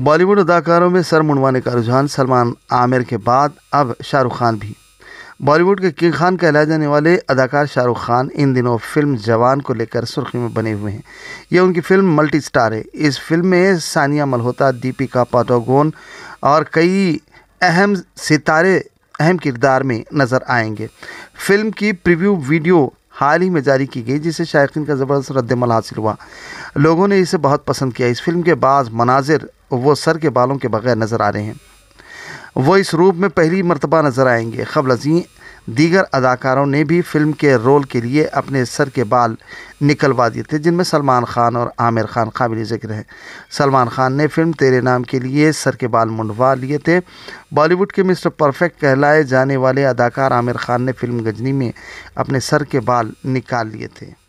बॉलीवुड अदाकारों में सर मुंडवाने का रुझान सलमान आमिर के बाद अब शाहरुख खान भी बॉलीवुड के किंग खान कहलाए जाने वाले अदाकार शाहरुख खान इन दिनों फिल्म जवान को लेकर सुर्खी में बने हुए हैं ये उनकी फिल्म मल्टी स्टार है इस फिल्म में सानिया मल्होत्रा दीपिका पादुकोण और कई अहम सितारे अहम किरदार में नज़र आएंगे फिल्म की प्रीव्यू वीडियो हाल ही में जारी की गई जिसे शायक का ज़बरदस्त रद्दमल हासिल हुआ लोगों ने इसे बहुत पसंद किया इस फिल्म के बाद मनाजिर वो सर के बालों के बगैर नज़र आ रहे हैं वो इस रूप में पहली मरतबा नज़र आएंगे खबल अजी दीगर अदाकारों ने भी फिल्म के रोल के लिए अपने सर के बाल निकलवा दिए थे जिनमें सलमान खान और आमिर खान काबिल जिक्र हैं सलमान खान ने फिल्म तेरे नाम के लिए सर के बाल मुंडवा लिए थे बॉलीवुड के मिस्टर परफेक्ट कहलाए जाने वाले अदाकार आमिर खान ने फिल्म गजनी में अपने सर के बाल निकाल लिए थे